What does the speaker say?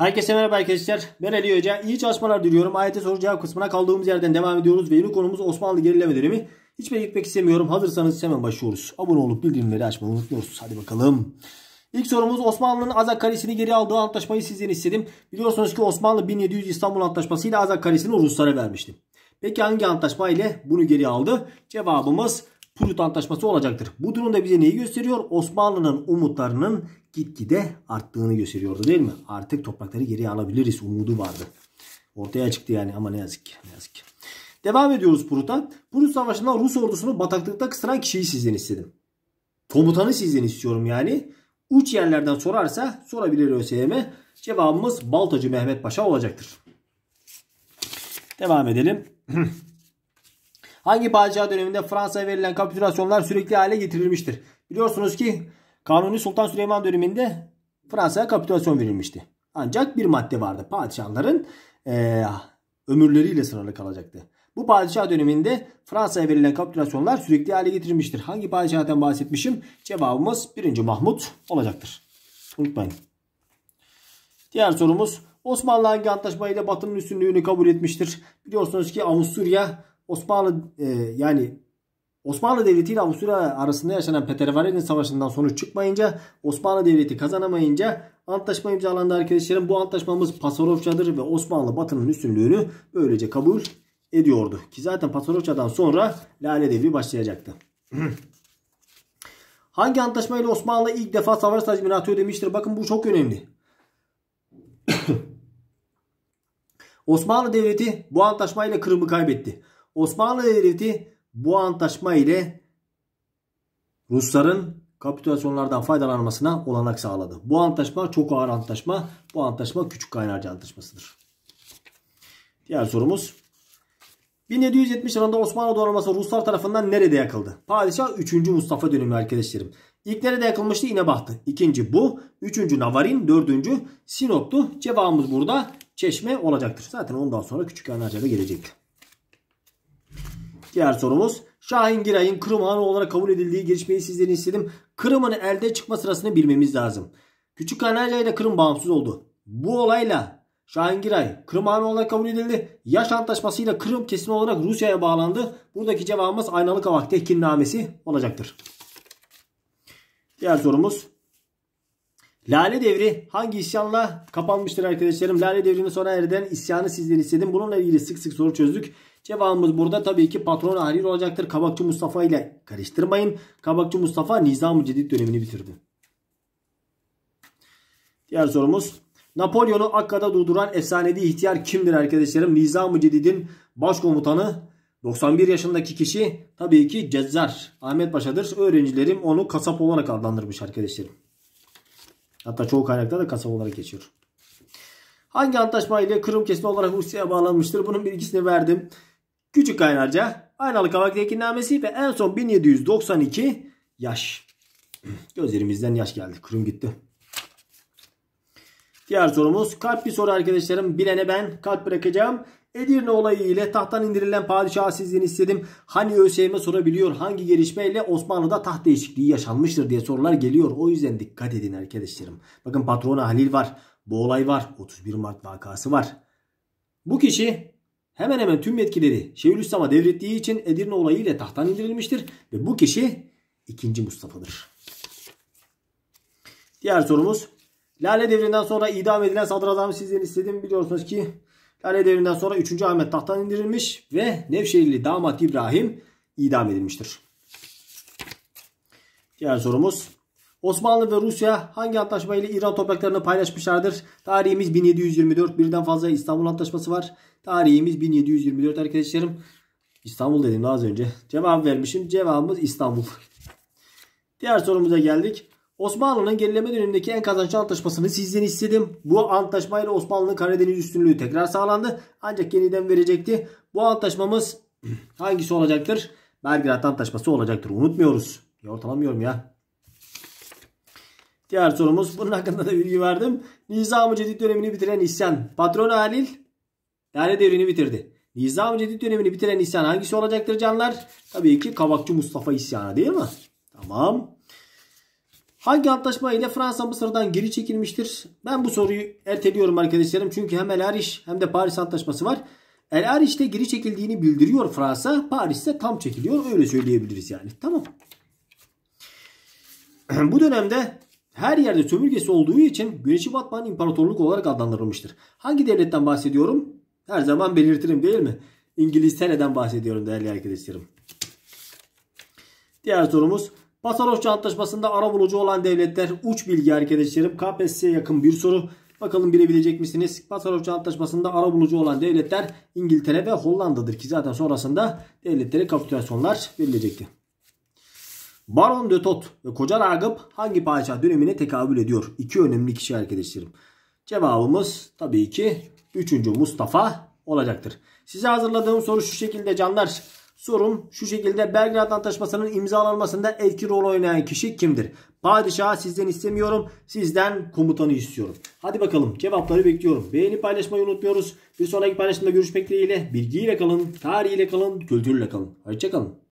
Herkese merhaba arkadaşlar. Ben Ali Hoca. İyi çalışmalar diliyorum. Ayete soru cevap kısmına kaldığımız yerden devam ediyoruz ve yeni konumuz Osmanlı gerileme dönemi. Hiçbir gitmek istemiyorum. Hazırsanız hemen başlıyoruz. Abone olup bildirimleri açmayı unutmuyoruz. Hadi bakalım. İlk sorumuz Osmanlı'nın Azak Kalesi'ni geri aldığı antlaşmayı sizden istedim. Biliyorsunuz ki Osmanlı 1700 İstanbul Antlaşması ile Azak Kalesi'ni Ruslara vermişti. Peki hangi antlaşma ile bunu geri aldı? Cevabımız Prut Antlaşması olacaktır. Bu durumda bize neyi gösteriyor? Osmanlı'nın umutlarının gitgide arttığını gösteriyordu değil mi? Artık toprakları geri alabiliriz umudu vardı. Ortaya çıktı yani ama ne yazık ki. Ne yazık ki. Devam ediyoruz Prut'tan. Prut Savaşı'nda Rus ordusunu bataklıkta kıstıran kişiyi sizden istedim. Komutanı sizden istiyorum yani. Uç yerlerden sorarsa sorabilir ÖSYM'e. Cevabımız Baltacı Mehmet Paşa olacaktır. Devam edelim. Hangi padişah döneminde Fransa'ya verilen kapitülasyonlar sürekli hale getirilmiştir? Biliyorsunuz ki Kanuni Sultan Süleyman döneminde Fransa'ya kapitülasyon verilmişti. Ancak bir madde vardı. Padişahların e, ömürleriyle sınırlı kalacaktı. Bu padişah döneminde Fransa'ya verilen kapitülasyonlar sürekli hale getirilmiştir. Hangi padişahdan bahsetmişim? Cevabımız 1. Mahmut olacaktır. Unutmayın. Diğer sorumuz Osmanlı hangi antlaşmayla Batı'nın üstünlüğünü kabul etmiştir? Biliyorsunuz ki Avusturya Osmanlı e, yani Osmanlı Devleti ile Avusturya arasında yaşanan Petervarenin Savaşı'ndan sonuç çıkmayınca Osmanlı Devleti kazanamayınca antlaşma imzalandı arkadaşlarım. Bu antlaşmamız Pasarofçadır ve Osmanlı Batı'nın üstünlüğünü böylece kabul ediyordu. Ki zaten Pasarofça'dan sonra Lale Devri başlayacaktı. Hangi antlaşmayla Osmanlı ilk defa savaş tazminatı ödemiştir? Bakın bu çok önemli. Osmanlı Devleti bu antlaşma ile Kırım'ı kaybetti. Osmanlı Devleti bu antlaşma ile Rusların kapitülasyonlardan faydalanmasına olanak sağladı. Bu antlaşma çok ağır antlaşma. Bu antlaşma küçük kaynarca antlaşmasıdır. Diğer sorumuz. 1770 yılında Osmanlı donanması Ruslar tarafından nerede yakıldı? Padişah 3. Mustafa dönemi arkadaşlarım. İlk nerede yakılmıştı? İnebahtı. İkinci bu. Üçüncü Navarin. Dördüncü Sinop'tu. Cevabımız burada Çeşme olacaktır. Zaten ondan sonra küçük kaynarca da gelecek. Diğer sorumuz Şahin Giray'ın Kırım Hanı olarak kabul edildiği gelişmeyi sizden istedim. Kırım'ın elde çıkma sırasını bilmemiz lazım. Küçük Kanarya ile Kırım bağımsız oldu. Bu olayla Şahin Giray Kırım Hanı olarak kabul edildi. Yaş antlaşmasıyla Kırım kesin olarak Rusya'ya bağlandı. Buradaki cevabımız Aynalı Kavak tehkinnamesi olacaktır. Diğer sorumuz Lale Devri hangi isyanla kapanmıştır arkadaşlarım? Lale Devri'nin sona erden isyanı sizden istedim. Bununla ilgili sık sık soru çözdük. Cevabımız burada tabii ki patron Ahrir olacaktır. Kabakçı Mustafa ile karıştırmayın. Kabakçı Mustafa Nizam-ı Cedid dönemini bitirdi. Diğer sorumuz. Napolyon'u Akka'da durduran efsanevi ihtiyar kimdir arkadaşlarım? Nizam-ı Cedid'in başkomutanı 91 yaşındaki kişi tabii ki Cezzar Ahmet Paşa'dır. Öğrencilerim onu kasap olarak adlandırmış arkadaşlarım. Hatta çoğu kaynakta da kasap olarak geçiyor. Hangi antlaşma ile Kırım kesme olarak Rusya'ya bağlanmıştır? Bunun bilgisini verdim. Küçük Kaynarca, Aynalı Kavak Tekinnamesi ve en son 1792 yaş. Gözlerimizden yaş geldi. Kırım gitti. Diğer sorumuz kalp bir soru arkadaşlarım. Bilene ben kalp bırakacağım. Edirne olayı ile tahttan indirilen padişah padişahsizliğini istedim. Hani ÖSYM sorabiliyor hangi gelişmeyle Osmanlı'da taht değişikliği yaşanmıştır diye sorular geliyor. O yüzden dikkat edin arkadaşlarım. Bakın patrona Halil var. Bu olay var. 31 Mart vakası var. Bu kişi hemen hemen tüm yetkileri Şeyhülislam'a devrettiği için Edirne olayı ile tahttan indirilmiştir ve bu kişi 2. Mustafa'dır. Diğer sorumuz Lale devrinden sonra idam edilen sadrazam sizden istedim. Biliyorsunuz ki Lale devrinden sonra 3. Ahmet tahttan indirilmiş ve Nevşehirli damat İbrahim idam edilmiştir. Diğer sorumuz Osmanlı ve Rusya hangi antlaşmayla İran topraklarını paylaşmışlardır? Tarihimiz 1724. Birden fazla İstanbul Antlaşması var. Tarihimiz 1724 arkadaşlarım. İstanbul dedim daha az önce. Cevap vermişim. Cevabımız İstanbul. Diğer sorumuza geldik. Osmanlı'nın gerileme dönemindeki en kazançlı antlaşmasını sizden istedim. Bu antlaşmayla Osmanlı'nın Karadeniz üstünlüğü tekrar sağlandı. Ancak yeniden verecekti. Bu antlaşmamız hangisi olacaktır? Belgrad Antlaşması olacaktır. Unutmuyoruz. Yortalamıyorum ya. Diğer sorumuz bunun hakkında da bilgi verdim. Nizam-ı Cedid dönemini bitiren isyan. Patron Halil lale devrini bitirdi. Nizam-ı Cedid dönemini bitiren isyan hangisi olacaktır canlar? Tabii ki Kavakçı Mustafa isyanı değil mi? Tamam. Hangi antlaşma ile Fransa Mısır'dan geri çekilmiştir? Ben bu soruyu erteliyorum arkadaşlarım. Çünkü hem El Ariş hem de Paris Antlaşması var. El Ariş'te geri çekildiğini bildiriyor Fransa. Paris'te tam çekiliyor. Öyle söyleyebiliriz yani. Tamam. bu dönemde her yerde sömürgesi olduğu için Güneşi batman imparatorluk olarak adlandırılmıştır. Hangi devletten bahsediyorum? Her zaman belirtirim değil mi? İngiltere'den bahsediyorum değerli arkadaşlarım. Diğer sorumuz. Pasarofça Antlaşması'nda ara bulucu olan devletler uç bilgi arkadaşlarım. KPSS'ye yakın bir soru. Bakalım bilebilecek misiniz? Pasarofça Antlaşması'nda ara bulucu olan devletler İngiltere ve Hollanda'dır ki zaten sonrasında devletlere kapitülasyonlar verilecekti. Baron de Tot ve Koca Ragıp hangi padişah dönemine tekabül ediyor? İki önemli kişi arkadaşlarım. Cevabımız tabii ki 3. Mustafa olacaktır. Size hazırladığım soru şu şekilde canlar. Sorum şu şekilde Belgrad Antlaşması'nın imzalanmasında etki rol oynayan kişi kimdir? Padişah sizden istemiyorum. Sizden komutanı istiyorum. Hadi bakalım cevapları bekliyorum. Beğeni paylaşmayı unutmuyoruz. Bir sonraki paylaşımda görüşmek dileğiyle. Bilgiyle kalın, tarihiyle kalın, kültürle kalın. Hoşçakalın.